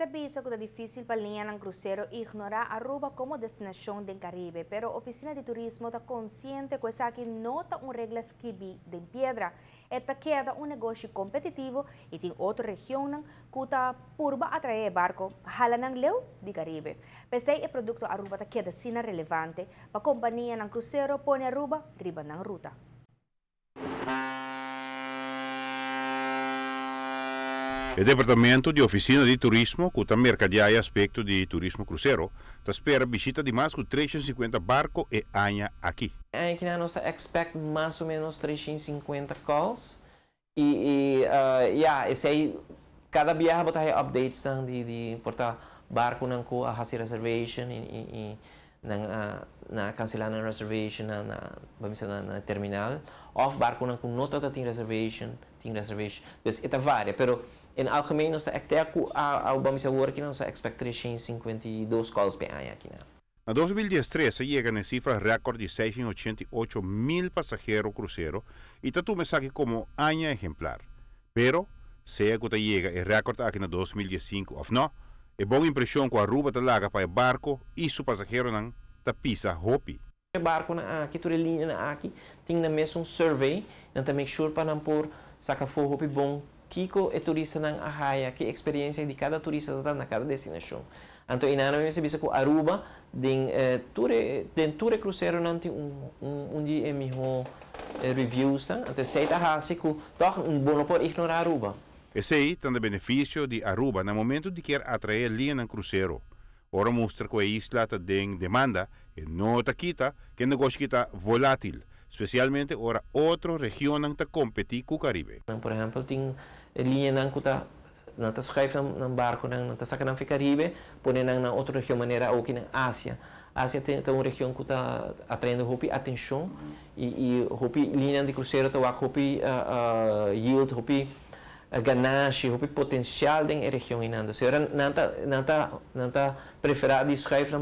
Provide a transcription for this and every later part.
Se este que es difícil para el crucero ignorar Aruba como destinación del Caribe, pero Oficina de Turismo está consciente que esa aquí no está una regla escribida en piedra. Esta queda un negocio competitivo y tiene otra región que está purba atraer barco, jalan leu del Caribe. Pese el producto Aruba está queda sin relevante, la compañía en crucero pone Aruba riba en ruta. o departamento de oficina de Turismo, também mercadiai aspecto de turismo cruzeiro espera a visita de mais 350 barco e anha aqui. Aqui na nossa expect mais ou menos 350 calls. E, e uh, yeah, esse aí, cada viagem botar updates de, de portar barco na a fazer reservation e, e, e na, na cancelar a reservation na, na, vamos dizer, na, na terminal. Off barco na nota tem reservation, tem reservation. Então, é várias, mas In algemeen is de o albumse working on de 52 calls per año aquí. Em 2013 se llegan en cifras de 688 mil passageiros cruceros e está tudo mensagem como ano exemplar. Pero, se é que te llega el recorde aquí en 2015 o é es buena com que Aruba te laga para o barco y passageiro pasajero nan tapisa hopi. O barco na aqui, toda a linha na aqui, tem na mesma um survey, na também sure para não pôr saca fogo bom Kiko e turista ng Ahaya, que experiência de cada turista está na cada destinasyon. então inana mi se bisa com Aruba tem eh, ture cruzeiro não tem um, undi e miho eh, reviews então anto se ta hasi ku toch un bono por ignorar Aruba. Esse aí tem o benefício de Aruba no momento de quer atrair linha no cruzeiro. Ora mostra que a isla tem demanda e não está quita que o negócio está volátil. especialmente ahora otros regiones que competen con Caribe. Por ejemplo, tiene línea que nanta en ng barco ng nanta sakan Caribe, ponen nan otra otro región manera o kin Asia. Asia tem tem uma región que está atrayendo hopi atención... ...y e hopi de crucero tá hopi uh, uh, yield hopi ah, ganache hopi potencial de região región. Se ora nanta nanta nanta preferar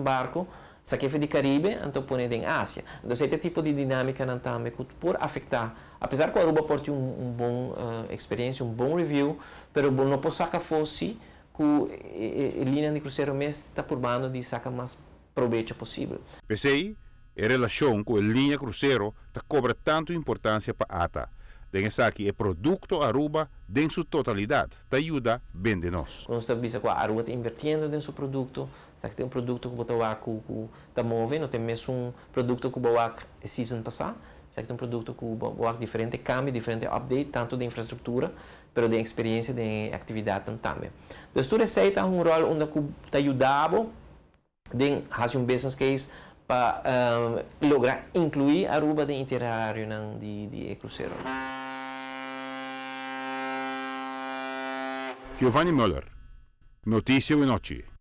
barco Sa chefe de Caribe, então põe em Ásia. Então, esse tipo de dinâmica não também por afetar. Apesar que a Aruba pode um, um bom uh, eh, experiência, um bom review, pero bom não posso sacar fosse que a linha de cruzeiro mês está mano de sacar mais proveito possível. Pensei, a relação com a linha cruzeiro que cobra tanto importância para a ATA. Pensar que é produto Aruba em sua totalidade. Te ajuda bem de nós. Nós estamos que a Aruba está invertendo em seu produto. Está é tem um produto que você está movendo. Tem mesmo um produto que você é season passar. Está é tem um produto que você diferente cambio, diferente update, tanto de infraestrutura, mas de experiência de atividade também. Então, tudo isso tem um rol onde te ajudava em fazer um business case para um, ehm, lograr incluir Aruba no itinerário não, de, de cruzeiro. Giovanni Müller, Notícia e Noite.